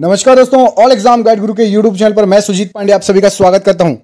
नमस्कार दोस्तों all exam guide गुरु के यूट्यूब चैनल पर मैं सुजीत पांडे आप सभी का स्वागत करता हूं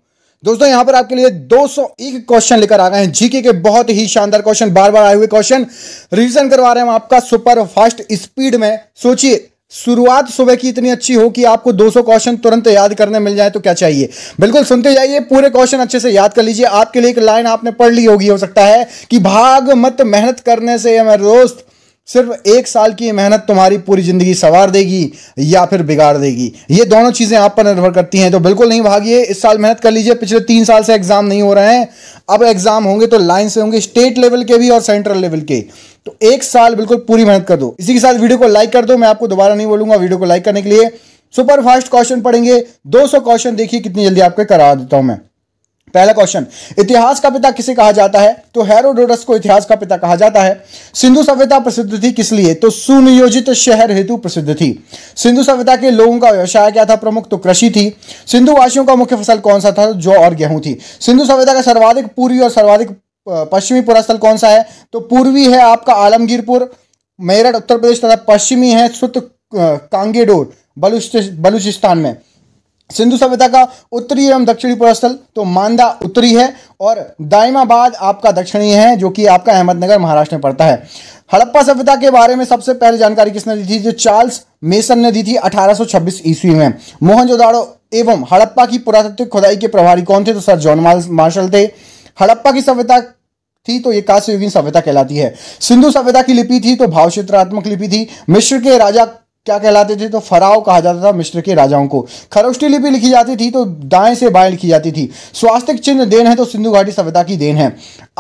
दोस्तों यहां पर आपके लिए 201 क्वेश्चन लेकर आ गए हैं जीके के बहुत ही शानदार क्वेश्चन बार बार आए हुए क्वेश्चन रिवीजन करवा रहे हैं हम आपका सुपर फास्ट स्पीड में सोचिए शुरुआत सुबह की इतनी अच्छी हो कि आपको 200 क्वेश्चन तुरंत याद करने मिल जाए तो क्या चाहिए बिल्कुल सुनते जाइए पूरे क्वेश्चन अच्छे से याद कर लीजिए आपके लिए एक लाइन आपने पढ़ ली होगी हो सकता है कि भाग मत मेहनत करने से मेरे दोस्त सिर्फ एक साल की मेहनत तुम्हारी पूरी जिंदगी सवार देगी या फिर बिगाड़ देगी ये दोनों चीजें आप पर निर्भर करती हैं तो बिल्कुल नहीं भागिए इस साल मेहनत कर लीजिए पिछले तीन साल से एग्जाम नहीं हो रहे हैं अब एग्जाम होंगे तो लाइन से होंगे स्टेट लेवल के भी और सेंट्रल लेवल के तो एक साल बिल्कुल पूरी मेहनत कर दो इसी के साथ वीडियो को लाइक कर दो मैं आपको दोबारा नहीं बोलूंगा वीडियो को लाइक करने के लिए सुपर फास्ट क्वेश्चन पढ़ेंगे 200 क्वेश्चन देखिए कितनी जल्दी आपके करा देता हूं मैं पहला क्वेश्चन इतिहास का पिता किसे कहा जाता है तो हेरोडोटस को इतिहास का पिता कहा जाता है सिंधु सभ्यता प्रसिद्ध थी किस लिए तो सुनियोजित शहर हेतु प्रसिद्ध थी सिंधु सभ्यता के लोगों का व्यवसाय क्या था प्रमुख तो कृषि थी सिंधु वासियों का मुख्य फसल कौन सा था जो और गेहूं थी सिंधु सभ्यता का सर्वाधिक पूर्वी और सर्वाधिक पश्चिमी पुरास्थल कौन सा है तो पूर्वी है आपका आलमगीरपुर मेरठ उत्तर प्रदेश तथा पश्चिमी है सुत कांगेडोर बलुचिस्तान में सिंधु सभ्यता का उत्तरी एवं दक्षिणी पुरस्थल तो मांदा उत्तरी है और दाइमाबाद आपका दक्षिणी है जो कि आपका अहमदनगर महाराष्ट्र में पड़ता है हड़प्पा सभ्यता के बारे में सबसे पहले जानकारी किसने दी थी जो चार्ल्स मेसन ने दी थी 1826 ईस्वी में मोहनजोदाड़ो एवं हड़प्पा की पुरातत्विक खुदाई के प्रभारी कौन थे तो सर जॉन मार्शल थे हड़प्पा की सभ्यता थी तो ये काश्य सभ्यता कहलाती है सिंधु सभ्यता की लिपि थी तो भावचित्रात्मक लिपि थी मिश्र के राजा क्या कहलाते थे तो फराव कहा जाता था मिस्र के राजाओं को खरोष्टी लिपि लिखी जाती थी तो दाएं से बाएं लिखी जाती थी स्वास्थ्य चिन्ह देन है तो सिंधु घाटी सभ्यता की देन है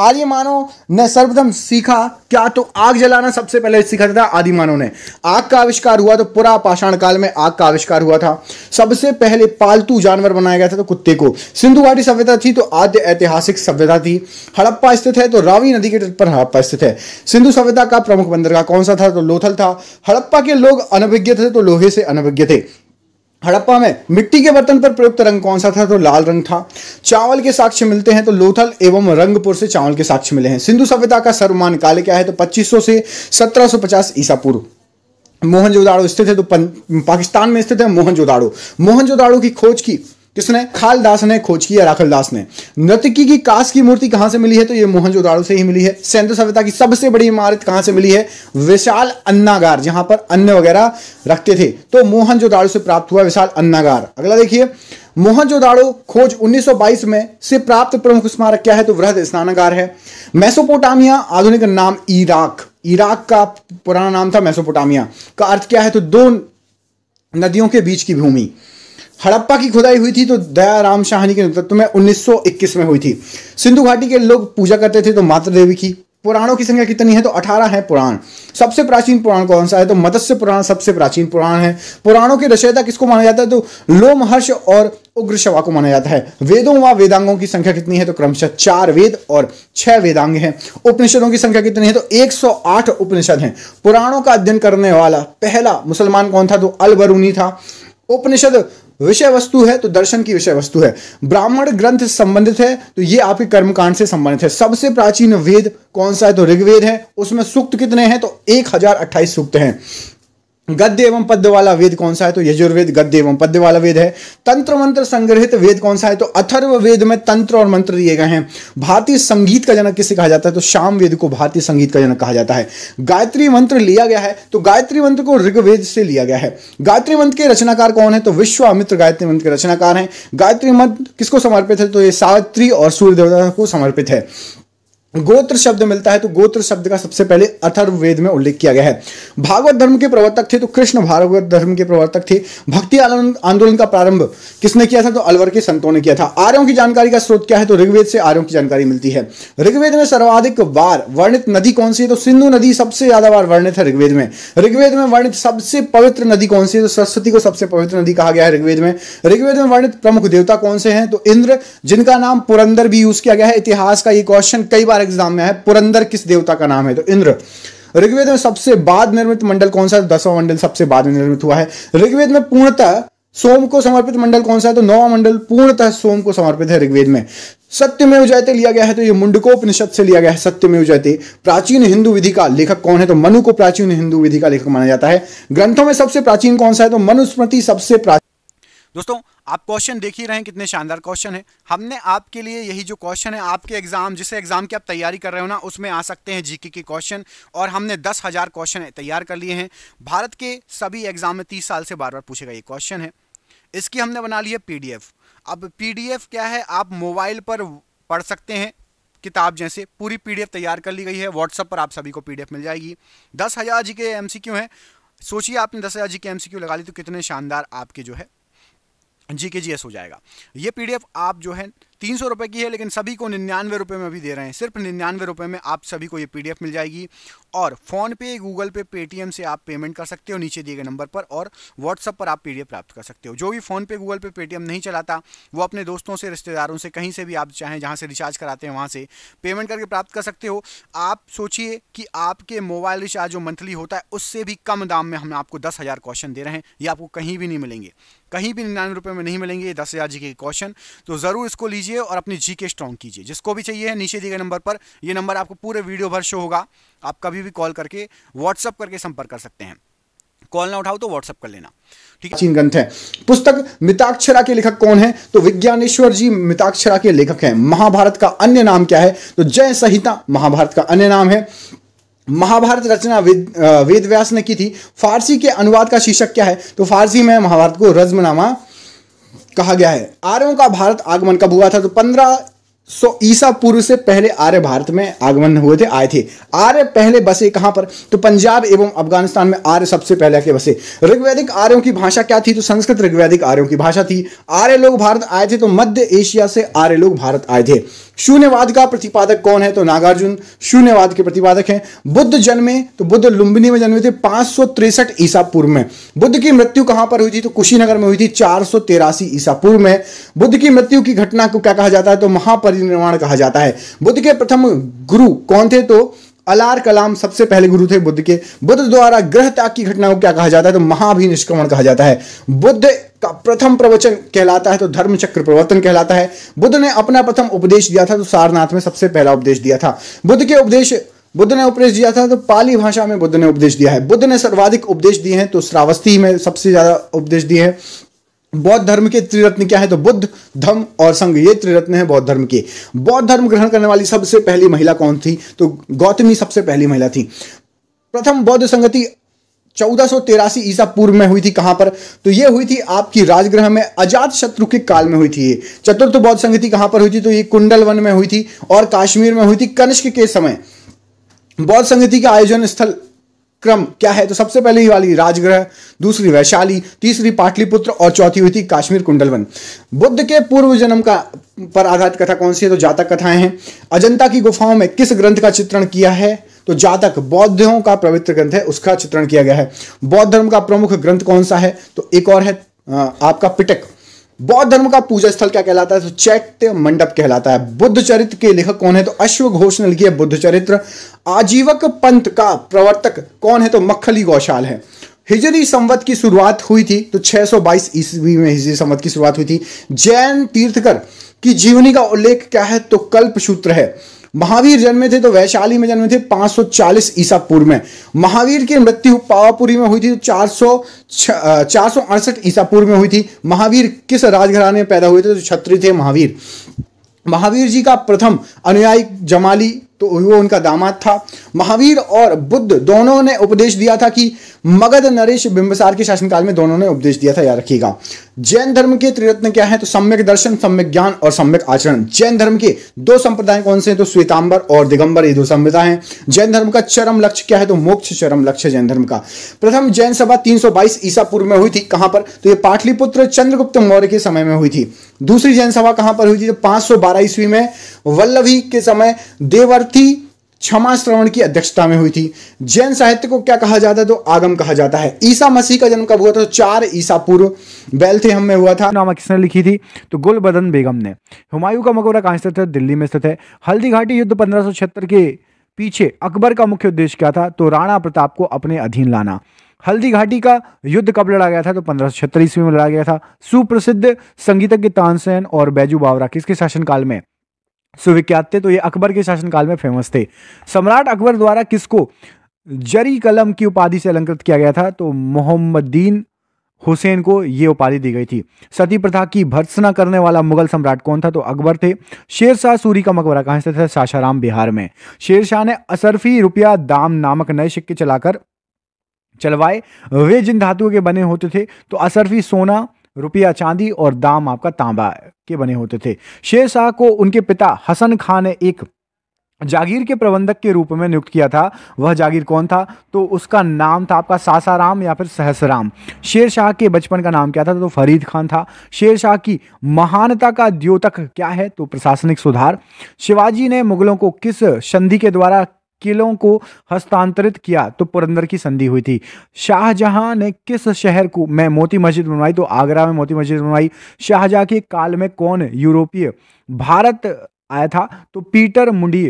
आदि मानव ने सर्वप्रथम सीखा क्या तो आग जलाना सबसे पहले सीखा था आदि मानव ने आग का आविष्कार हुआ तो पूरा पाषाण काल में आग का आविष्कार हुआ था सबसे पहले पालतू जानवर बनाया गया था तो कुत्ते को सिंधु घाटी सभ्यता थी तो आद्य ऐतिहासिक सभ्यता थी हड़प्पा स्थित है तो रावी नदी के तट पर हड़प्पा स्थित है सिंधु सभ्यता का प्रमुख बंदरगाह कौन सा था तो लोथल था हड़प्पा के लोग अनभिज्ञ थे तो लोहे से अनभिज्ञ थे हड़प्पा में मिट्टी के बर्तन पर प्रयुक्त रंग कौन सा था तो लाल रंग था चावल के साक्ष्य मिलते हैं तो लोथल एवं रंगपुर से चावल के साक्ष्य मिले हैं सिंधु सभ्यता का सर्वमान काल क्या है तो 2500 से 1750 ईसा पूर्व मोहनजोदाड़ो स्थित है तो पाकिस्तान में स्थित है मोहनजोदाड़ो मोहनजोदाड़ो की खोज की किसने खालदास ने खोज की या दास ने नर्तकी की कास की मूर्ति कहां से मिली है तो ये मोहनजोदारो से ही मिली है सिंधु सभ्यता की सबसे बड़ी इमारत कहां से मिली है विशाल अन्नागार जहां पर अन्न वगैरह रखते थे तो मोहनजोदारो से प्राप्त हुआ विशाल अन्नागार अगला देखिए मोहनजोदाड़ो खोज 1922 में से प्राप्त प्रमुख स्मारक क्या है तो वृहद स्नानागार है मैसोपोटामिया आधुनिक नाम इराक इराक का पुराना नाम था मैसोपोटामिया का अर्थ क्या है तो दो नदियों के बीच की भूमि हड़प्पा की खुदाई हुई थी तो दया राम शाहनी के नेतृत्व में 1921 में हुई थी सिंधु घाटी के लोग पूजा करते थे तो मातृ देवी की पुराणों की संख्या कितनी है तो 18 है पुराण सबसे प्राचीन पुराण कौन सा है तो मत्स्य पुराण सबसे प्राचीन पुराण है पुराणों के रचयिता किसको माना जाता है तो लो महर्ष और उग्र शवा को माना जाता है वेदों व वेदांगों की संख्या कितनी है तो क्रमशः चार वेद और छह वेदांग हैं उपनिषदों की संख्या कितनी है तो 108 उपनिषद हैं पुराणों का अध्ययन करने वाला पहला मुसलमान कौन था तो अलबरूनी था उपनिषद विषय वस्तु है तो दर्शन की विषय वस्तु है ब्राह्मण ग्रंथ संबंधित है तो ये आपके कर्मकांड से संबंधित है सबसे प्राचीन वेद कौन सा है तो ऋग्वेद है उसमें सूक्त कितने हैं तो एक हजार अट्ठाईस सूक्त हैं गद्य एवं पद्य वाला वेद कौन सा है तो यजुर्वेद गद्य एवं पद्य वाला वेद है तंत्र मंत्र संग्रहित वेद कौन सा है तो अथर्व वेद में तंत्र और मंत्र दिए गए हैं भारतीय संगीत का जनक किसे कहा जाता है तो शाम वेद को भारतीय संगीत का जनक कहा जाता है गायत्री मंत्र लिया गया है तो गायत्री मंत्र को ऋग्वेद से लिया गया है गायत्री मंत्र के रचनाकार कौन है तो विश्व अमित्र गायत्री मंत्र के रचनाकार हैं गायत्री मंत्र किसको समर्पित है तो ये सावित्री और सूर्य देवता को समर्पित है गोत्र शब्द मिलता है तो गोत्र शब्द का सबसे पहले अथर्ववेद में उल्लेख किया गया है भागवत धर्म के प्रवर्तक थे तो कृष्ण भागवत धर्म के प्रवर्तक थे भक्ति आंदोलन का प्रारंभ किसने किया था तो अलवर के संतों ने किया था आर्यों की जानकारी का स्रोत क्या है तो ऋग्वेद से आर्यों की जानकारी मिलती है ऋग्वेद में सर्वाधिक बार वर्णित नदी कौन सी है तो सिंधु नदी सबसे ज्यादा बार वर्णित है ऋग्वेद में ऋग्वेद में वर्णित सबसे पवित्र नदी कौन सी है तो सरस्वती को सबसे पवित्र नदी कहा गया है ऋग्वेद में ऋग्वेद में वर्णित प्रमुख देवता कौन से हैं तो इंद्र जिनका नाम पुरंदर भी यूज किया गया है इतिहास का ये क्वेश्चन कई बार एग्जाम में है पुरंदर किस देवता का नाम है तो इंद्र ऋग्वेद में सबसे बाद निर्मित मंडल कौन सा है तो दसवा मंडल सबसे बाद में निर्मित हुआ है ऋग्वेद में पूर्णतः सोम को समर्पित मंडल कौन सा है तो नौवा मंडल पूर्णतः सोम को समर्पित है ऋग्वेद में सत्य में उजयते लिया गया है तो ये मुंडकोपनिषद से लिया गया है सत्य में उजयते प्राचीन हिंदू विधि का लेखक कौन है तो मनु को प्राचीन हिंदू विधि का लेखक माना जाता है ग्रंथों में सबसे प्राचीन कौन सा है तो मनुस्मृति सबसे प्राचीन दोस्तों आप क्वेश्चन देख ही रहे हैं कितने शानदार क्वेश्चन है हमने आपके लिए यही जो क्वेश्चन है आपके एग्जाम जिसे एग्जाम की आप तैयारी कर रहे हो ना उसमें आ सकते हैं जीके के क्वेश्चन और हमने दस हजार क्वेश्चन तैयार कर लिए हैं भारत के सभी एग्जाम में तीस साल से बार बार पूछेगा ये क्वेश्चन है इसकी हमने बना ली है पी अब पी क्या है आप मोबाइल पर पढ़ सकते हैं किताब जैसे पूरी पी तैयार कर ली गई है व्हाट्सअप पर आप सभी को पी मिल जाएगी दस हज़ार जी के सोचिए आपने दस हज़ार जी के एम लगा ली तो कितने शानदार आपके जो है जी के जी एस हो जाएगा ये पी आप जो है तीन सौ रुपये की है लेकिन सभी को निन्यानवे रुपये में अभी दे रहे हैं सिर्फ निन्यानवे रुपये में आप सभी को ये पीडीएफ मिल जाएगी और फ़ोनपे गूगल पे पेटीएम से आप पेमेंट कर सकते हो नीचे दिए गए नंबर पर और व्हाट्सअप पर आप पी प्राप्त कर सकते हो जो भी फ़ोनपे गूगल पे पेटीएम नहीं चलाता वो अपने दोस्तों से रिश्तेदारों से कहीं से भी आप चाहें जहाँ से रिचार्ज कराते हैं वहाँ से पेमेंट करके प्राप्त कर सकते हो आप सोचिए कि आपके मोबाइल रिचार्ज जो मंथली होता है उससे भी कम दाम में हम आपको दस हज़ार क्वेश्चन दे रहे हैं ये आपको कहीं भी नहीं मिलेंगे कहीं भी निन्यानवे रुपये में नहीं मिलेंगे ये दस हज़ार जी के क्वेश्चन तो ज़रूर इसको लीजिए कीजिए और अपनी जी के स्ट्रॉन्ग कीजिए जिसको भी चाहिए है नीचे दिए गए नंबर पर यह नंबर आपको पूरे वीडियो भर शो होगा आप कभी भी कॉल करके व्हाट्सअप करके संपर्क कर सकते हैं कॉल ना उठाओ तो व्हाट्सअप कर लेना ठीक है प्राचीन ग्रंथ है पुस्तक मिताक्षरा के लेखक कौन है तो विज्ञानेश्वर जी मिताक्षरा के लेखक हैं महाभारत का अन्य नाम क्या है तो जय संहिता महाभारत का अन्य नाम है महाभारत रचना वेद व्यास ने की थी फारसी के अनुवाद का शीर्षक क्या है तो फारसी में महाभारत को रज्मनामा कहा गया है आर्यों का भारत आगमन कब हुआ था तो पंद्रह सो ईसा पूर्व से पहले आर्य भारत में आगमन हुए थे आए थे आर्य पहले बसे कहां पर तो पंजाब एवं अफगानिस्तान में आर्य सबसे पहले के बसे ऋग्वैदिक आर्यों की भाषा क्या थी तो संस्कृत ऋग्वैदिक आर्यों की भाषा थी आर्य लोग भारत आए थे तो मध्य एशिया से आर्य लोग भारत आए थे शून्यवाद का प्रतिपादक कौन है तो नागार्जुन शून्यवाद के प्रतिपादक हैं बुद्ध जन्मे तो बुद्ध लुम्बिनी में जन्मे थे पांच सौ तिरसठ ईसा पूर्व में बुद्ध की मृत्यु कहां पर हुई थी तो कुशीनगर में हुई थी चार सौ तेरासी ईसा पूर्व में बुद्ध की मृत्यु की घटना को क्या कहा जाता है तो महापरिनिर्वाण कहा जाता है बुद्ध के प्रथम गुरु कौन थे तो अलार कलाम सबसे पहले गुरु थे बुद्ध के बुद्ध द्वारा ग्रह त्याग की घटना को क्या कहा जाता है तो महाभिनिष्क्रमण कहा जाता है बुद्ध का प्रथम प्रवचन कहलाता है तो धर्म चक्र प्रवर्तन कहलाता है बुद्ध ने अपना प्रथम उपदेश दिया था तो सारनाथ में सबसे पहला उपदेश दिया था बुद्ध के उपदेश बुद्ध ने उपदेश दिया था तो पाली भाषा में बुद्ध ने उपदेश दिया है बुद्ध ने सर्वाधिक उपदेश दिए हैं तो श्रावस्ती में सबसे ज्यादा उपदेश दिए हैं बौद्ध धर्म के त्रिरत्न क्या है तो बुद्ध धम और संघ ये त्रिरत्न है बौद्ध धर्म के बौद्ध धर्म ग्रहण करने वाली सबसे पहली महिला कौन थी तो गौतमी सबसे पहली महिला थी प्रथम बौद्ध संगति चौदह ईसा पूर्व में हुई थी कहां पर तो ये हुई थी आपकी राजगृह में अजात शत्रु के काल में हुई थी ये चतुर्थ बौद्ध संगति कहां पर हुई थी तो ये कुंडल वन में हुई थी और कश्मीर में हुई थी कनिष्क के समय बौद्ध संगति का आयोजन स्थल क्रम क्या है तो सबसे पहले ही वाली राजग्रह दूसरी वैशाली तीसरी पाटलिपुत्र और चौथी हुई थी काश्मीर कुंडलवन बुद्ध के पूर्व जन्म का पर आघात कथा कौन सी है तो जातक कथाएं हैं अजंता की गुफाओं में किस ग्रंथ का चित्रण किया है तो जातक बौद्धों का पवित्र ग्रंथ है उसका चित्रण किया गया है बौद्ध धर्म का प्रमुख ग्रंथ कौन सा है तो एक और है आपका पिटक बौद्ध धर्म का पूजा स्थल क्या कहलाता है तो चैत्य मंडप कहलाता है बुद्ध चरित्र के लेखक कौन है तो अश्व घोष ने लिखी है बुद्ध चरित्र आजीवक पंथ का प्रवर्तक कौन है तो मक्खली गौशाल है हिजरी संवत की शुरुआत हुई थी तो 622 ईस्वी में हिजरी संवत की शुरुआत हुई थी जैन तीर्थकर की जीवनी का उल्लेख क्या है तो कल्प सूत्र है महावीर जन्मे थे तो वैशाली में जन्मे थे 540 ईसा पूर्व में महावीर की मृत्यु पावापुरी में हुई थी तो चार सौ ईसा पूर्व में हुई थी महावीर किस राजघराने में पैदा हुए थे तो छत्री थे महावीर महावीर जी का प्रथम अनुयायी जमाली तो वो उनका दामाद था महावीर और बुद्ध दोनों ने उपदेश दिया था कि मगध नरेश बिंबसार के शासनकाल में दोनों ने उपदेश दिया था याद रखिएगा जैन धर्म के त्रिरत्न क्या है तो सम्यक दर्शन सम्यक ज्ञान और सम्यक आचरण जैन धर्म के दो संप्रदाय कौन से हैं तो श्वेतांबर और दिगंबर ये दो संप्रदाय हैं जैन धर्म का चरम लक्ष्य क्या है तो मोक्ष चरम लक्ष्य जैन धर्म का प्रथम जैन सभा 322 ईसा पूर्व में हुई थी कहां पर तो ये पाटलिपुत्र चंद्रगुप्त मौर्य के समय में हुई थी दूसरी जैन सभा कहां पर हुई थी तो सौ ईस्वी में वल्लभी के समय देवर्थी क्षमा श्रवण की अध्यक्षता में हुई थी जैन साहित्य को क्या कहा जाता है तो आगम कहा जाता है ईसा मसीह का जन्म कब हुआ था तो चार ईसा पूर्व वेल्थेहम में हुआ था नामा किसने लिखी थी तो गुलबदन बेगम ने हुमायूं का मकबरा कहाँ स्थित है दिल्ली में स्थित है हल्दी घाटी युद्ध पंद्रह के पीछे अकबर का मुख्य उद्देश्य क्या था तो राणा प्रताप को अपने अधीन लाना हल्दी घाटी का युद्ध कब लड़ा गया था तो पंद्रह सौ ईस्वी में लड़ा गया था सुप्रसिद्ध संगीतज्ञ तानसेन और बैजू बावरा किसके शासनकाल में सुविख्यात थे तो ये अकबर के शासनकाल में फेमस थे सम्राट अकबर द्वारा किसको जरी कलम की उपाधि से अलंकृत किया गया था तो मोहम्मदीन हुसैन को ये उपाधि दी गई थी सती प्रथा की भर्सना करने वाला मुगल सम्राट कौन था तो अकबर थे शेरशाह सूरी का मकबरा कहाँ स्थित है सासाराम बिहार में शेरशाह ने असरफी रुपया दाम नामक नए सिक्के चलाकर चलवाए वे जिन धातुओं के बने होते थे तो असरफी सोना रुपया चांदी और दाम आपका तांबा के बने होते थे शेर शाह को उनके पिता हसन खान ने एक जागीर के प्रबंधक के रूप में नियुक्त किया था वह जागीर कौन था तो उसका नाम था आपका सासाराम या फिर सहसराम शेर शाह के बचपन का नाम क्या था तो फरीद खान था शेर शाह की महानता का द्योतक क्या है तो प्रशासनिक सुधार शिवाजी ने मुगलों को किस संधि के द्वारा किलों को हस्तांतरित किया तो पुरंदर की संधि हुई थी शाहजहां ने किस शहर को मैं मोती मस्जिद बनवाई तो आगरा में मोती मस्जिद बनवाई शाहजहां के काल में कौन यूरोपीय भारत आया था तो पीटर मुंडी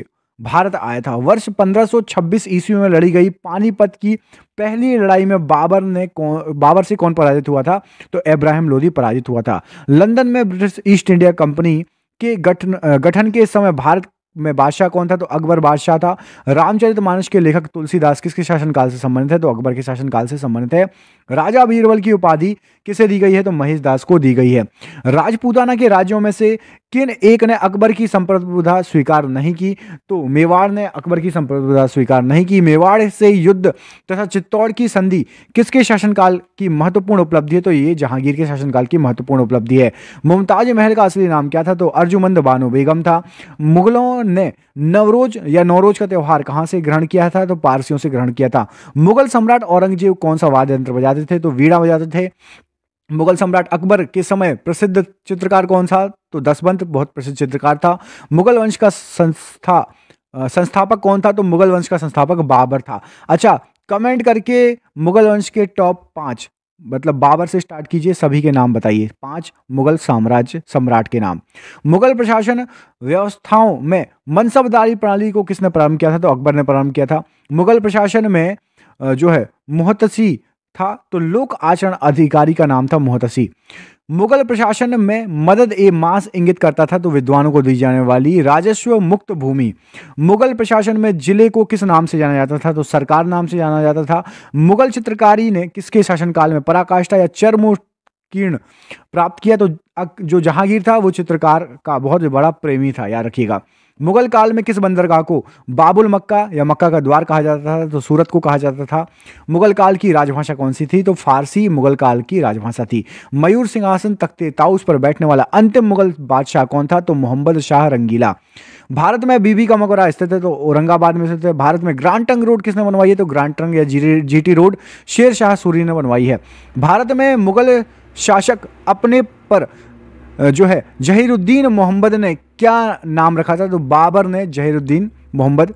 भारत आया था वर्ष 1526 ईस्वी में लड़ी गई पानीपत की पहली लड़ाई में बाबर ने कौन बाबर से कौन पराजित हुआ था तो इब्राहिम लोधी पराजित हुआ था लंदन में ब्रिटिश ईस्ट इंडिया कंपनी के गठन गठन के समय भारत में बादशाह कौन था तो अकबर बादशाह था रामचरित मानस के लेखक तुलसीदास किसके शासनकाल से संबंधित है तो अकबर के शासनकाल से संबंधित है राजा बीरबल की उपाधि किसे दी गई है तो महेश दास को दी गई है राजपूताना के राज्यों में से किन एक ने अकबर की संप्रभुता स्वीकार नहीं की तो मेवाड़ ने अकबर की संप्रभुता स्वीकार नहीं की मेवाड़ से युद्ध तथा चित्तौड़ की संधि किसके शासनकाल की महत्वपूर्ण उपलब्धि है तो ये जहांगीर के शासनकाल की महत्वपूर्ण उपलब्धि है मुमताज महल का असली नाम क्या था तो अर्जुमंद बानो बेगम था मुगलों ने नवरोज या नवरोज का त्यौहार कहाँ से ग्रहण किया था तो पारसियों से ग्रहण किया था मुगल सम्राट औरंगजेब कौन सा वाद्य यंत्र बजा बजाते थे तो वीणा बजाते थे मुगल सम्राट अकबर के समय प्रसिद्ध चित्रकार कौन सा तो दसवंत बहुत प्रसिद्ध चित्रकार था मुगल वंश का संस्था संस्थापक कौन था तो मुगल वंश का संस्थापक बाबर था अच्छा कमेंट करके मुगल वंश के टॉप पांच मतलब बाबर से स्टार्ट कीजिए सभी के नाम बताइए पांच मुगल साम्राज्य सम्राट के नाम मुगल प्रशासन व्यवस्थाओं में मनसबदारी प्रणाली को किसने प्रारंभ किया था तो अकबर ने प्रारंभ किया था मुगल प्रशासन में जो है मुहतसी था तो लोक आचरण अधिकारी का नाम था मोहतसी मुगल प्रशासन में मदद ए मास इंगित करता था तो विद्वानों को दी जाने वाली राजस्व मुक्त भूमि मुगल प्रशासन में जिले को किस नाम से जाना जाता था तो सरकार नाम से जाना जाता था मुगल चित्रकारी ने किसके शासनकाल में पराकाष्ठा या चरमो कीर्ण प्राप्त किया तो जो जहांगीर था वो चित्रकार का बहुत बड़ा प्रेमी था याद रखिएगा मुगल काल में किस बंदरगाह को बाबुल मक्का या मक्का का द्वार कहा जाता था तो सूरत को कहा जाता था मुगल काल की राजभाषा कौन सी थी तो फारसी मुगल काल की राजभाषा थी मयूर सिंहासन तख्ते ताउस पर बैठने वाला अंतिम मुगल बादशाह कौन था तो मोहम्मद शाह रंगीला भारत में बीबी का मकबरा स्थित है तो औरंगाबाद में स्थित है भारत में ग्रांटंग रोड किसने बनवाई है तो ग्रांटंग या टी रोड शेर शाह सूरी ने बनवाई है भारत में मुगल शासक अपने पर जो है जहीरुद्दीन मोहम्मद ने क्या नाम रखा था तो बाबर ने जहीरुद्दीन मोहम्मद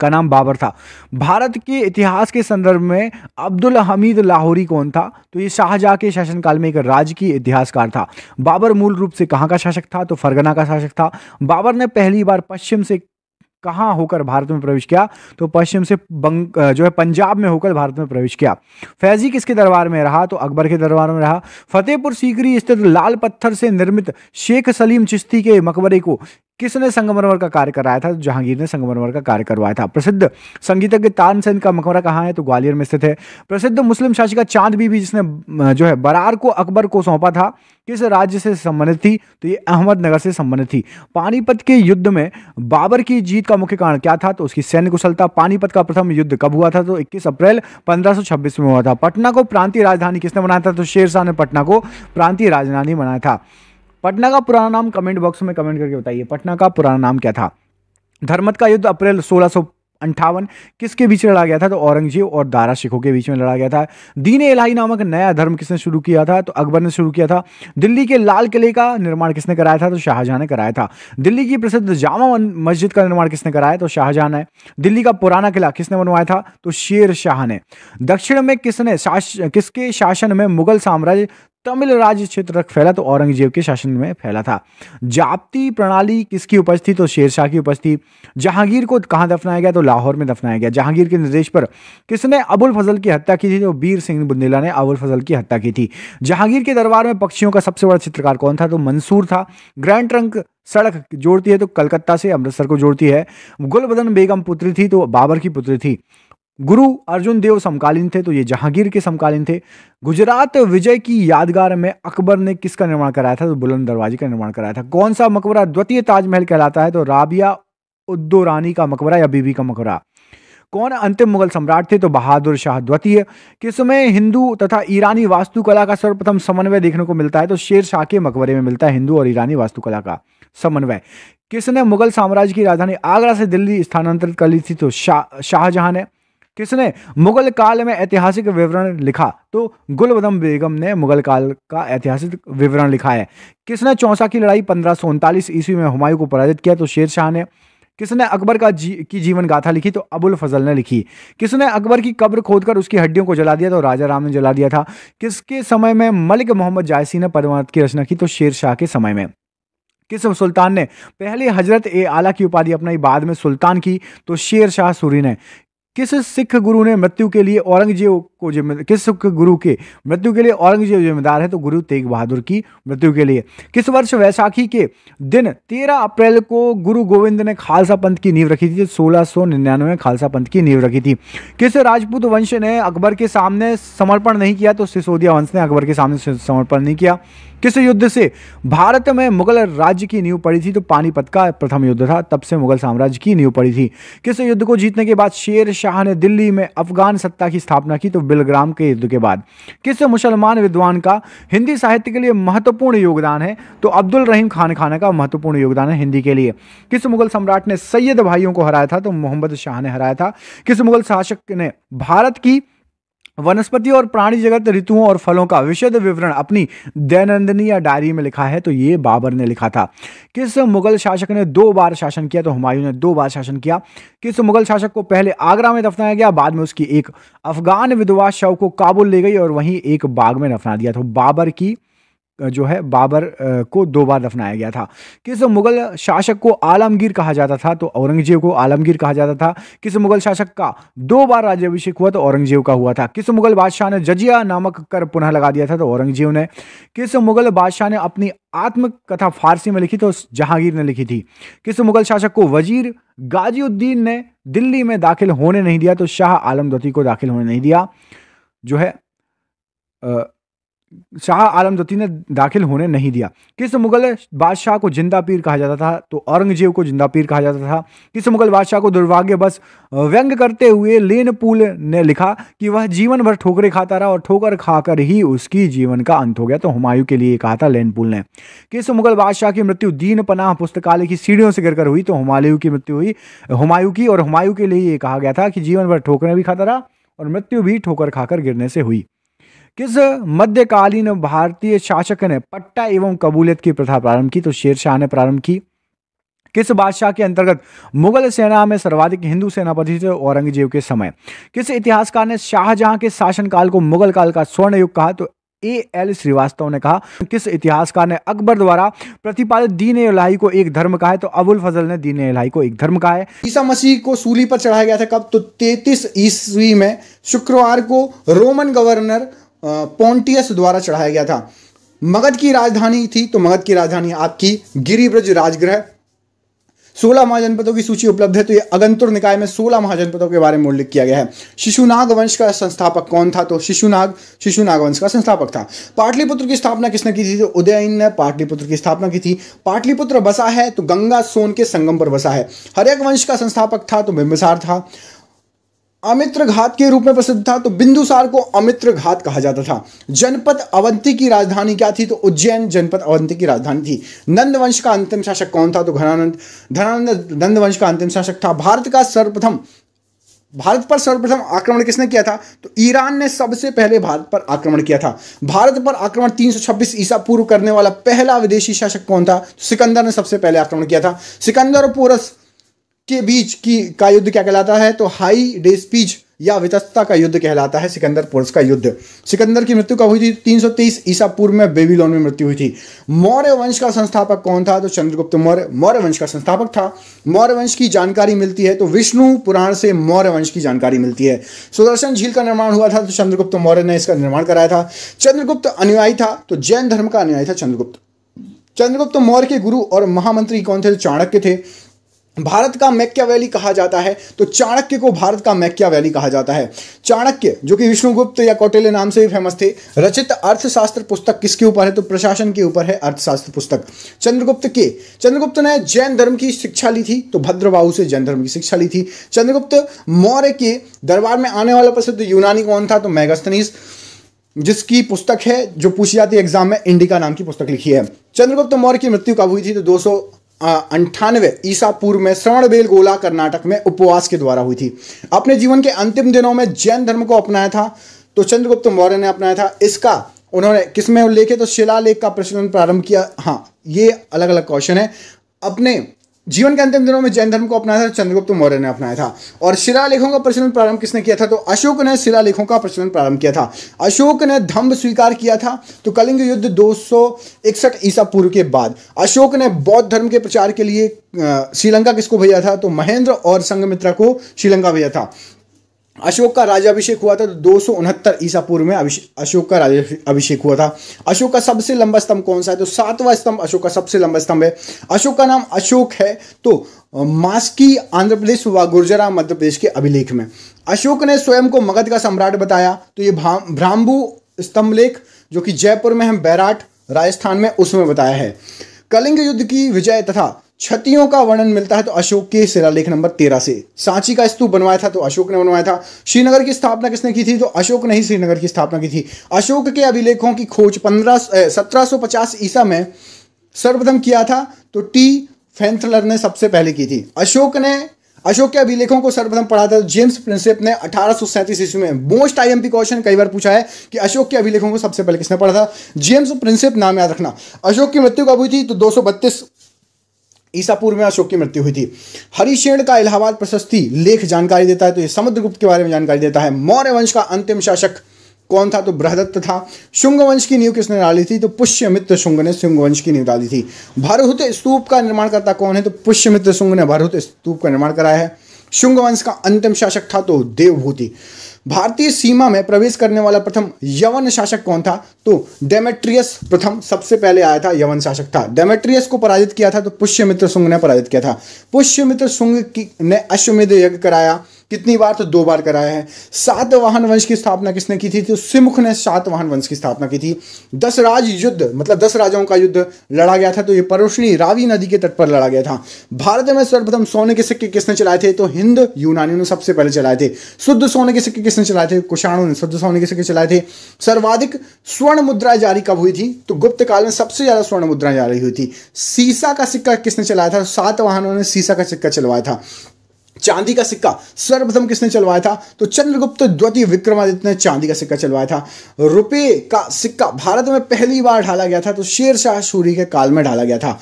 का नाम बाबर था भारत के इतिहास के संदर्भ में अब्दुल हमीद लाहौरी कौन था तो ये शाहजहाँ के शासनकाल में एक राजकीय इतिहासकार था बाबर मूल रूप से कहाँ का शासक था तो फरगना का शासक था बाबर ने पहली बार पश्चिम से कहाँ होकर भारत में प्रवेश किया तो पश्चिम से बंग जो है पंजाब में होकर भारत में प्रवेश किया फैजी किसके दरबार में रहा तो अकबर के दरबार में रहा फतेहपुर सीकरी स्थित लाल पत्थर से निर्मित शेख सलीम चिश्ती के मकबरे को किसने संगमरमर का कार्य कराया था जहांगीर ने संगमरमर का कार्य करवाया था प्रसिद्ध संगीतज्ञ तानसेन का मकबरा कहाँ है तो ग्वालियर में स्थित है प्रसिद्ध मुस्लिम शासिका चांद बीबी जिसने जो है बरार को अकबर को सौंपा था किस राज्य से संबंधित थी तो ये अहमदनगर से संबंधित थी पानीपत के युद्ध में बाबर की जीत का मुख्य कारण क्या था तो उसकी सैन्य कुशलता पानीपत का प्रथम युद्ध कब हुआ था तो इक्कीस अप्रैल पंद्रह में हुआ था पटना को प्रांतीय राजधानी किसने बनाया था तो शेरशाह ने पटना को प्रांतीय राजधानी बनाया था पटना का पुराना नाम कमेंट बॉक्स में कमेंट करके बताइए पटना का पुराना नाम क्या था धर्मत का युद्ध अप्रैल सोलह अंठावन किसके बीच लड़ा गया था तो औरंगजेब और दारा शिखों के बीच में लड़ा गया था दीन एलाई नामक नया धर्म किसने शुरू किया था तो अकबर ने शुरू किया था दिल्ली के लाल किले का निर्माण किसने कराया था तो शाहजहां ने कराया था दिल्ली की प्रसिद्ध जामा मस्जिद का निर्माण किसने कराया तो शाहजहां ने दिल्ली का पुराना किला किसने बनवाया था तो शेर शाह ने दक्षिण में किसने शास, किसके शासन में मुगल साम्राज्य तमिल राज्य क्षेत्र तक फैला तो औरंगजेब के शासन में फैला था जाप्ती प्रणाली किसकी उपज थी तो शेरशाह की उपज थी जहांगीर को कहाँ दफनाया गया तो लाहौर में दफनाया गया जहांगीर के निर्देश पर किसने अबुल फजल की हत्या की थी तो वीर सिंह बुंदेला ने अबुल फजल की हत्या की थी जहांगीर के दरबार में पक्षियों का सबसे बड़ा चित्रकार कौन था तो मंसूर था ग्रैंड ट्रंक सड़क जोड़ती है तो कलकत्ता से अमृतसर को जोड़ती है गुलबदन बेगम पुत्री थी तो बाबर की पुत्री थी गुरु अर्जुन देव समकालीन थे तो ये जहांगीर के समकालीन थे गुजरात विजय की यादगार में अकबर ने किसका निर्माण कराया था तो बुलंद दरवाजे का निर्माण कराया था कौन सा मकबरा द्वितीय ताजमहल कहलाता है तो राबिया उद्दो रानी का मकबरा या बीबी का मकबरा कौन अंतिम मुगल सम्राट थे तो बहादुर शाह द्वितीय किसमें हिंदू तथा ईरानी वास्तुकला का सर्वप्रथम समन्वय देखने को मिलता है तो शेर शाह के मकबरे में मिलता है हिंदू और ईरानी वास्तुकला का समन्वय किसने मुगल साम्राज्य की राजधानी आगरा से दिल्ली स्थानांतरित कर ली थी तो शाह शाहजहां ने किसने मुगल काल में ऐतिहासिक विवरण लिखा तो गुलबदम बेगम ने मुगल काल का ऐतिहासिक विवरण लिखा है किसने चौसा की लड़ाई पंद्रह ईस्वी में हुमायूं को पराजित किया तो शेर शाह ने किसने अकबर का जी, की जीवन गाथा लिखी तो अबुल फजल ने लिखी किसने अकबर की कब्र खोदकर उसकी हड्डियों को जला दिया तो राजा राम ने जला दिया था किसके समय में मलिक मोहम्मद जायसी ने पद्मावत की रचना की तो शेर शाह के समय में किस सुल्तान ने पहले हजरत ए आला की उपाधि अपनाई बाद में सुल्तान की तो शेर शाह सूरी ने किस सिख गुरु ने मृत्यु के लिए औरंगजेब को जिम्मेदार किस सिख गुरु के मृत्यु के लिए औरंगजेब जिम्मेदार है तो गुरु तेग बहादुर की मृत्यु के लिए किस वर्ष वैशाखी के दिन 13 अप्रैल को गुरु गोविंद ने खालसा पंथ की नींव रखी थी सोलह सौ निन्यानवे खालसा पंथ की नींव रखी थी किस राजपूत वंश ने अकबर के सामने समर्पण नहीं किया तो सिसोदिया वंश ने अकबर के सामने समर्पण नहीं किया किस युद्ध से भारत में मुगल राज्य की नींव पड़ी थी तो पानीपत का प्रथम युद्ध था तब से मुगल साम्राज्य की नींव पड़ी थी किस युद्ध को जीतने के बाद शेर शाह ने दिल्ली में अफगान सत्ता की स्थापना की तो बिलग्राम के युद्ध के बाद किस मुसलमान विद्वान का हिंदी साहित्य के लिए महत्वपूर्ण योगदान है तो अब्दुल रहीम खान खाना का महत्वपूर्ण योगदान है हिंदी के लिए किस मुगल सम्राट ने सैयद भाइयों को हराया था तो मोहम्मद शाह ने हराया था किस मुगल शासक ने भारत की वनस्पति और प्राणी जगत ऋतुओं और फलों का विशद विवरण अपनी दैनंदनीय डायरी में लिखा है तो ये बाबर ने लिखा था किस मुगल शासक ने दो बार शासन किया तो हुमायूं ने दो बार शासन किया किस मुगल शासक को पहले आगरा में दफनाया गया बाद में उसकी एक अफगान विधवा शव को काबुल ले गई और वहीं एक बाग में दफना दिया तो बाबर की जो है बाबर को दो बार दफनाया गया था किस मुगल शासक को आलमगीर कहा जाता था तो औरंगजेब को आलमगीर कहा जाता था किस मुगल शासक का दो बार राज्यभिषेक हुआ तो औरंगजेब का हुआ था किस मुगल बादशाह ने जजिया नामक कर पुनः लगा दिया था तो औरंगजेब ने किस मुगल बादशाह ने अपनी आत्मकथा फारसी में लिखी तो जहांगीर ने लिखी थी किस मुगल शासक को वजीर गाजीउद्दीन ने दिल्ली में दाखिल होने नहीं दिया तो शाह आलम को दाखिल होने नहीं दिया जो है शाह आलमजती ने दाखिल होने नहीं दिया किस मुगल बादशाह को जिंदा पीर कहा जाता था तो औरंगजेब को जिंदा पीर कहा जाता था किस मुगल बादशाह को दुर्भाग्य बस व्यंग करते हुए लेन पुल ने लिखा कि वह जीवन भर ठोकरे खाता रहा और ठोकर खाकर ही उसकी जीवन का अंत हो गया तो हुमायूं के लिए कहा था लेन पुल ने किस मुगल बादशाह की मृत्यु दीन पनाह पुस्तकालय की सीढ़ियों से गिरकर हुई तो हुमायूं की मृत्यु हुई हुमायूं की और हुमायूं के लिए ये कहा गया था कि जीवन भर ठोकरें भी खाता रहा और मृत्यु भी ठोकर खाकर गिरने से हुई किस मध्यकालीन भारतीय शासक ने पट्टा एवं कबूलियत की प्रथा प्रारंभ की तो शेर शाह ने प्रारंभ की किस बादशाह के अंतर्गत मुगल सेना में सर्वाधिक हिंदू सेनापति थे औरंगजेब के समय किस इतिहासकार ने शाहजहां के शासनकाल को मुगल काल का स्वर्ण युग कहा तो ए एल श्रीवास्तव ने कहा किस इतिहासकार ने अकबर द्वारा प्रतिपादित दीन इलाही को एक धर्म कहा है तो अबुल फजल ने दीन इलाही को एक धर्म कहा है ईसा मसीह को सूली पर चढ़ाया गया था कब तो 33 ईस्वी में शुक्रवार को रोमन गवर्नर पोंटियस द्वारा चढ़ाया गया था मगध की राजधानी थी तो मगध की राजधानी आपकी गिरिब्रज राजगृह सोलह महाजनपदों की सूची उपलब्ध है तो ये अगंतुर निकाय में सोलह महाजनपदों के बारे में उल्लेख किया गया है शिशुनाग वंश का संस्थापक कौन था तो शिशुनाग शिशुनाग वंश का संस्थापक था पाटलिपुत्र की स्थापना किसने की थी तो उदयन ने पाटलिपुत्र की स्थापना की थी पाटलिपुत्र बसा है तो गंगा सोन के संगम पर बसा है हरेक वंश का संस्थापक था तो बिंबसार था अमित्र घात के रूप में प्रसिद्ध था तो बिंदुसार को अमित्र घात कहा जाता था जनपद अवंती की राजधानी क्या थी तो उज्जैन जनपद अवंती की राजधानी थी नंदवंश का अंतिम शासक कौन था तो घनानंद धनानंद नंदवंश का अंतिम शासक था भारत का सर्वप्रथम भारत पर सर्वप्रथम आक्रमण किसने किया था तो ईरान ने सबसे पहले भारत पर आक्रमण किया था भारत पर आक्रमण 326 ईसा पूर्व करने वाला पहला विदेशी शासक कौन था तो सिकंदर ने सबसे पहले आक्रमण किया था सिकंदर और पूरस के बीच की का युद्ध क्या कहलाता है तो हाई डेस्पीच या वितस्ता का युद्ध कहलाता है सिकंदर पुरुष का युद्ध सिकंदर की मृत्यु कब हुई थी 323 ईसा पूर्व में बेबीलोन में मृत्यु हुई थी मौर्य वंश का संस्थापक कौन था तो चंद्रगुप्त मौर्य मौर्य वंश का संस्थापक था मौर्य वंश की जानकारी मिलती है तो विष्णु पुराण से मौर्य वंश की जानकारी मिलती है सुदर्शन झील का निर्माण हुआ था तो चंद्रगुप्त मौर्य ने इसका निर्माण कराया था चंद्रगुप्त अनुयायी था तो जैन धर्म का अनुयायी था चंद्रगुप्त चंद्रगुप्त मौर्य के गुरु और महामंत्री कौन थे तो चाणक्य थे भारत का मैक्या वैली कहा जाता है तो चाणक्य को भारत का मैक्या वैली कहा जाता है चाणक्य जो कि विष्णुगुप्त या कौटिल्य नाम से भी फेमस थे रचित अर्थशास्त्र पुस्तक किसके ऊपर है तो प्रशासन के ऊपर है अर्थशास्त्र पुस्तक चंद्रगुप्त के चंद्रगुप्त ने जैन धर्म की शिक्षा ली थी तो भद्रबाहु से जैन धर्म की शिक्षा ली थी चंद्रगुप्त मौर्य के दरबार में आने वाला प्रसिद्ध यूनानी कौन था तो मैगस्थनीस जिसकी पुस्तक है जो पूछी जाती है एग्जाम में इंडिका नाम की पुस्तक लिखी है चंद्रगुप्त मौर्य की मृत्यु कब हुई थी तो 200 अंठानवे ईसा पूर्व में बेल गोला कर्नाटक में उपवास के द्वारा हुई थी अपने जीवन के अंतिम दिनों में जैन धर्म को अपनाया था तो चंद्रगुप्त मौर्य ने अपनाया था इसका उन्होंने किसमें उल्लेख है तो शिलालेख का प्रचलन प्रारंभ किया हाँ ये अलग अलग क्वेश्चन है अपने जीवन के अंतिम दिनों में जैन धर्म को अपनाया था चंद्रगुप्त मौर्य ने अपनाया था और शिलालेखों का प्रचलन प्रारंभ किसने किया था तो अशोक ने शिलालेखों का प्रचलन प्रारंभ किया था अशोक ने धम्म स्वीकार किया था तो कलिंग युद्ध दो ईसा पूर्व के बाद अशोक ने बौद्ध धर्म के प्रचार के लिए श्रीलंका किसको भेजा था तो महेंद्र और संगमित्रा को श्रीलंका भेजा था अशोक का राजाभिषेक हुआ था तो दो सौ उनहत्तर ईसा पूर्व में अशोक का राजाभिषेक हुआ था अशोक का सबसे लंबा स्तंभ कौन सा है तो सातवां स्तंभ अशोक का सबसे लंबा स्तंभ है अशोक का नाम अशोक है तो मास्की आंध्र प्रदेश व गुर्जरा मध्य प्रदेश के अभिलेख में अशोक ने स्वयं को मगध का सम्राट बताया तो ये भ्राम्बू स्तंभ लेख जो कि जयपुर में हम बैराट राजस्थान में उसमें बताया है कलिंग युद्ध की विजय तथा क्षतियों का वर्णन मिलता है तो अशोक के शिलालेख नंबर तेरह से सांची का स्तूप बनवाया था तो अशोक ने बनवाया था श्रीनगर की स्थापना किसने की थी तो अशोक ने ही श्रीनगर की स्थापना की थी अशोक के अभिलेखों की खोज पंद्रह सत्रह ईसा में सर्वप्रथम किया था तो टी फेंथलर ने सबसे पहले की थी अशोक ने अशोक के अभिलेखों को सर्वप्रथम पढ़ा था तो जेम्स प्रिंसेप ने अठारह ईस्वी में मोस्ट आईएमपी क्वेश्चन कई बार पूछा है कि अशोक के अभिलेखों को सबसे पहले किसने पढ़ा था जेम्स प्रिंसेप नाम याद रखना अशोक की मृत्यु कब हुई थी तो दो ईसापुर में अशोक की मृत्यु हुई थी हरिशेण का इलाहाबाद प्रशस्ति लेख जानकारी देता है तो ये समुद्रगुप्त के बारे में जानकारी देता है मौर्य वंश का अंतिम शासक कौन था तो बृहदत्त था शुंग वंश की नींव किसने डाली थी तो पुष्यमित्र शुंग ने शुंग वंश की नींव डाली थी भरहुत स्तूप का निर्माणकर्ता कौन है तो पुष्यमित्र शुंग ने भरहुत स्तूप का निर्माण कराया है शुंग वंश का अंतिम शासक था तो देवभूति भारतीय सीमा में प्रवेश करने वाला प्रथम यवन शासक कौन था तो डेमेट्रियस प्रथम सबसे पहले आया था यवन शासक था डेमेट्रियस को पराजित किया था तो पुष्यमित्र सुंग ने पराजित किया था पुष्यमित्र सुंग ने अश्वमेध यज्ञ कराया कितनी बार तो दो बार कराया है सात वाहन वंश की स्थापना किसने की थी तो सिमुख ने सात वाहन वंश की स्थापना की थी दस राज युद्ध मतलब दस राजाओं का युद्ध लड़ा गया था तो ये परोशनी रावी नदी के तट पर लड़ा गया था भारत में सर्वप्रथम सोने के सिक्के किसने चलाए थे तो हिंद यूनानियों ने सबसे पहले चलाए थे शुद्ध सोने के सिक्के किसने चलाए थे कुशाणों ने शुद्ध सोने के सिक्के चलाए थे सर्वाधिक स्वर्ण मुद्रा जारी कब हुई थी तो गुप्त काल में सबसे ज्यादा स्वर्ण मुद्रा जारी हुई थी सीसा का सिक्का किसने चलाया था सात वाहनों ने सीसा का सिक्का चलवाया था चांदी का सिक्का सर्वप्रथम किसने चलवाया था तो चंद्रगुप्त द्वितीय विक्रमादित्य ने चांदी का सिक्का चलवाया था रुपये का सिक्का भारत में पहली बार ढाला गया था तो शेरशाह सूरी के काल में ढाला गया था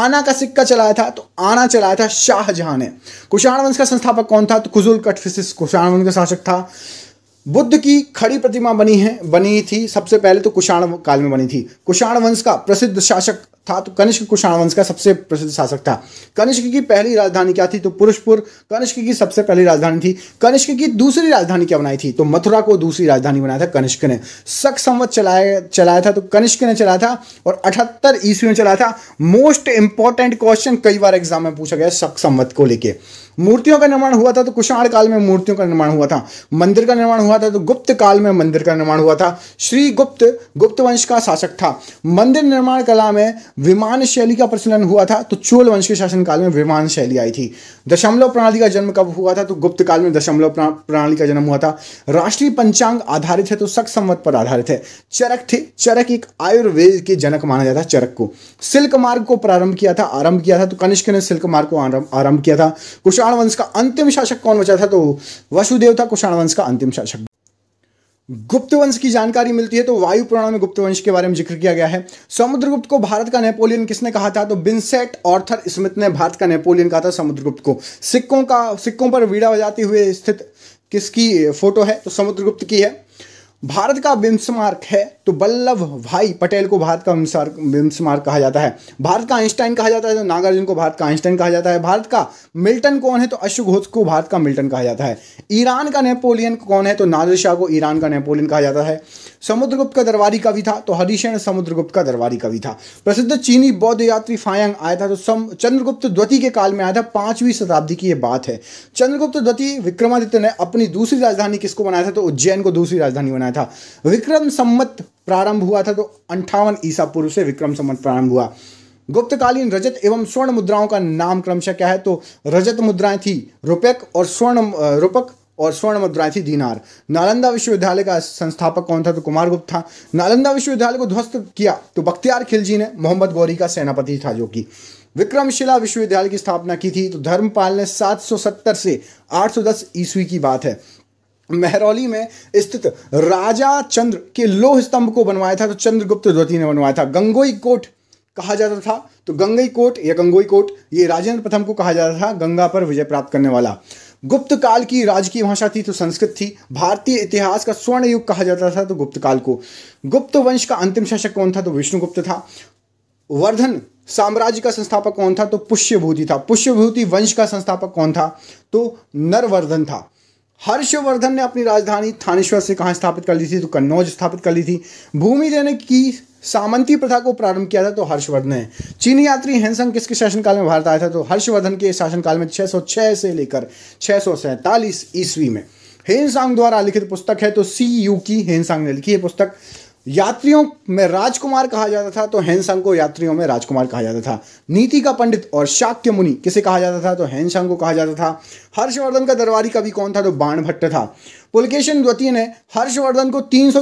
आना का सिक्का चलाया था तो आना चलाया था शाहजहां ने कुषाण वंश का संस्थापक कौन था तो कुजुल कटफिस कुषाण वंश का शासक था बुद्ध की खड़ी प्रतिमा बनी है बनी थी सबसे पहले तो कुषाण काल में बनी थी कुषाण वंश का प्रसिद्ध शासक था तो कनिष्क कुषाण वंश का सबसे प्रसिद्ध शासक था कनिष्क की पहली राजधानी क्या थी तो पुरुषपुर कनिष्क की सबसे पहली राजधानी थी कनिष्क की दूसरी राजधानी क्या बनाई थी तो मथुरा को दूसरी राजधानी बनाया था कनिष्क ने सख संवत चलाया चलाया था तो कनिष्क ने चलाया था और अठहत्तर ईस्वी में चलाया था मोस्ट इंपॉर्टेंट क्वेश्चन कई बार एग्जाम में पूछा गया सख संवत को लेकर मूर्तियों का निर्माण हुआ था तो कुषाण काल में मूर्तियों का निर्माण हुआ था मंदिर का निर्माण हुआ था तो गुप्त काल में मंदिर का निर्माण हुआ था श्री गुप्त गुप्त वंश का शासक था मंदिर निर्माण कला में विमान शैली का प्रचलन हुआ था तो चोल वंश के काल में विमान शैली आई थी दशमलव प्रणाली का जन्म कब हुआ था तो गुप्त काल में दशमलव प्रणाली का जन्म हुआ था राष्ट्रीय पंचांग आधारित है तो सख संवत पर आधारित है चरक थे चरक एक आयुर्वेद के जनक माना जाता है चरक को सिल्क मार्ग को प्रारंभ किया था आरंभ किया था तो कनिष्क ने सिल्क मार्ग को आरंभ किया था कुछ कुषाण वंश का अंतिम शासक कौन बचा था तो वसुदेव था कुषाण वंश का अंतिम शासक गुप्त वंश की जानकारी मिलती है तो वायु पुराण में गुप्त वंश के बारे में जिक्र किया गया है समुद्रगुप्त को भारत का नेपोलियन किसने कहा था तो बिनसेट ऑर्थर स्मिथ ने भारत का नेपोलियन कहा था समुद्रगुप्त को सिक्कों का सिक्कों पर वीड़ा बजाते हुए स्थित किसकी फोटो है तो समुद्रगुप्त की है भारत का विम्समार्क है तो वल्लभ भाई पटेल को भारत का विम्समार्क कहा जाता है भारत का आइंस्टाइन कहा जाता है तो नागार्जुन को भारत का आइंस्टाइन कहा जाता है भारत का मिल्टन कौन है तो अशु घोष को भारत का मिल्टन कहा जाता है ईरान का नेपोलियन कौन है तो नादिर शाह को ईरान का नेपोलियन कहा जाता है समुद्रगुप्त का दरबारी कवि था तो हरिशण समुद्रगुप्त का दरबारी कवि था प्रसिद्ध चीनी बौद्ध यात्री फायंग आया था तो चंद्रगुप्त द्वितीय के काल में आया था पांचवीं शताब्दी की यह बात है चंद्रगुप्त द्वितीय विक्रमादित्य ने अपनी दूसरी राजधानी किसको बनाया था तो उज्जैन को दूसरी राजधानी बनाया बनाया था विक्रम संवत प्रारंभ हुआ था तो अंठावन ईसा पूर्व से विक्रम संवत प्रारंभ हुआ गुप्तकालीन रजत एवं स्वर्ण मुद्राओं का नाम क्रमशः क्या है तो रजत मुद्राएं थी रुपयक और स्वर्ण रुपक और स्वर्ण मुद्राएं थी दीनार नालंदा विश्वविद्यालय का संस्थापक कौन था तो कुमार गुप्त था नालंदा विश्वविद्यालय को ध्वस्त किया तो बख्तियार खिलजी ने मोहम्मद गौरी का सेनापति था जो कि विक्रमशिला विश्वविद्यालय की स्थापना की थी तो धर्मपाल ने 770 से 810 ईस्वी की बात है मेहरौली में स्थित राजा चंद्र के लोह स्तंभ को बनवाया था तो चंद्रगुप्त द्वितीय ने बनवाया था गंगोई कोट कहा जाता था तो गंगई कोट या गंगोई कोट ये राजेंद्र प्रथम को कहा जाता था गंगा पर विजय प्राप्त करने वाला गुप्त काल की राजकीय भाषा थी तो संस्कृत थी भारतीय इतिहास का स्वर्ण युग कहा जाता था तो गुप्त काल को गुप्त वंश का अंतिम शासक कौन था तो विष्णुगुप्त था वर्धन साम्राज्य का संस्थापक कौन था तो पुष्यभूति था पुष्यभूति वंश का संस्थापक कौन था तो नरवर्धन था हर्षवर्धन ने अपनी राजधानी थानेश्वर से कहाँ स्थापित कर ली थी तो कन्नौज स्थापित कर ली थी भूमि देने की सामंती प्रथा को प्रारंभ किया था तो हर्षवर्धन ने चीनी यात्री हेनसंग किसके शासनकाल में भारत आया था तो हर्षवर्धन के शासनकाल में 606 से लेकर छः ईस्वी में हेनसांग द्वारा लिखित पुस्तक है तो सी यू की हेनसांग ने लिखी है पुस्तक यात्रियों में राजकुमार कहा जाता था तो हैनसंग को यात्रियों में राजकुमार कहा जाता था नीति का पंडित और शाक्य मुनि किसे कहा जाता था तो हैनसंग को कहा जाता था हर्षवर्धन का दरबारी कवि कौन था तो बाण भट्ट था पुलकेशन द्वितीय ने हर्षवर्धन को तीन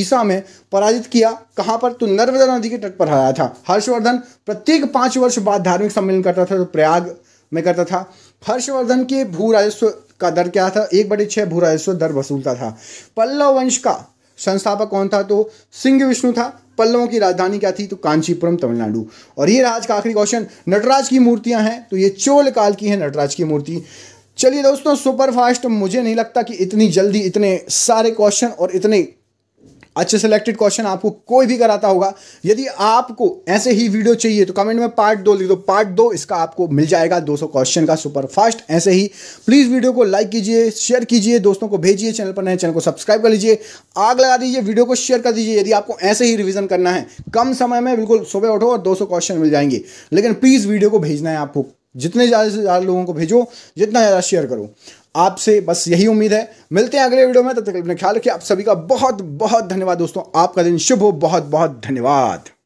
ईसा में पराजित किया कहाँ पर तो नर्मदा नदी के तट पर हराया था हर्षवर्धन प्रत्येक पाँच वर्ष बाद धार्मिक सम्मेलन करता था तो प्रयाग में करता था हर्षवर्धन के भू राजस्व का दर क्या था एक बटे छः भू राजस्व दर वसूलता था पल्लव वंश का संस्थापक कौन था तो सिंह विष्णु था पल्लवों की राजधानी क्या थी तो कांचीपुरम तमिलनाडु और ये राज आज का आखिरी क्वेश्चन नटराज की मूर्तियां हैं तो ये चोल काल की है नटराज की मूर्ति चलिए दोस्तों सुपर फास्ट मुझे नहीं लगता कि इतनी जल्दी इतने सारे क्वेश्चन और इतने अच्छे सेलेक्टेड क्वेश्चन आपको कोई भी कराता होगा यदि आपको ऐसे ही वीडियो चाहिए तो कमेंट में पार्ट दो लिख दो पार्ट दो इसका आपको मिल जाएगा 200 क्वेश्चन का सुपर फास्ट ऐसे ही प्लीज़ वीडियो को लाइक कीजिए शेयर कीजिए दोस्तों को भेजिए चैनल पर नए चैनल को सब्सक्राइब कर लीजिए आग लगा दीजिए वीडियो को शेयर कर दीजिए यदि आपको ऐसे ही रिविजन करना है कम समय में बिल्कुल सुबह उठो और दो क्वेश्चन मिल जाएंगे लेकिन प्लीज़ वीडियो को भेजना है आपको जितने ज़्यादा से ज़्यादा लोगों को भेजो जितना ज़्यादा शेयर करो आपसे बस यही उम्मीद है मिलते हैं अगले वीडियो में तब तक अपने ख्याल रखिए आप सभी का बहुत बहुत धन्यवाद दोस्तों आपका दिन शुभ हो बहुत बहुत धन्यवाद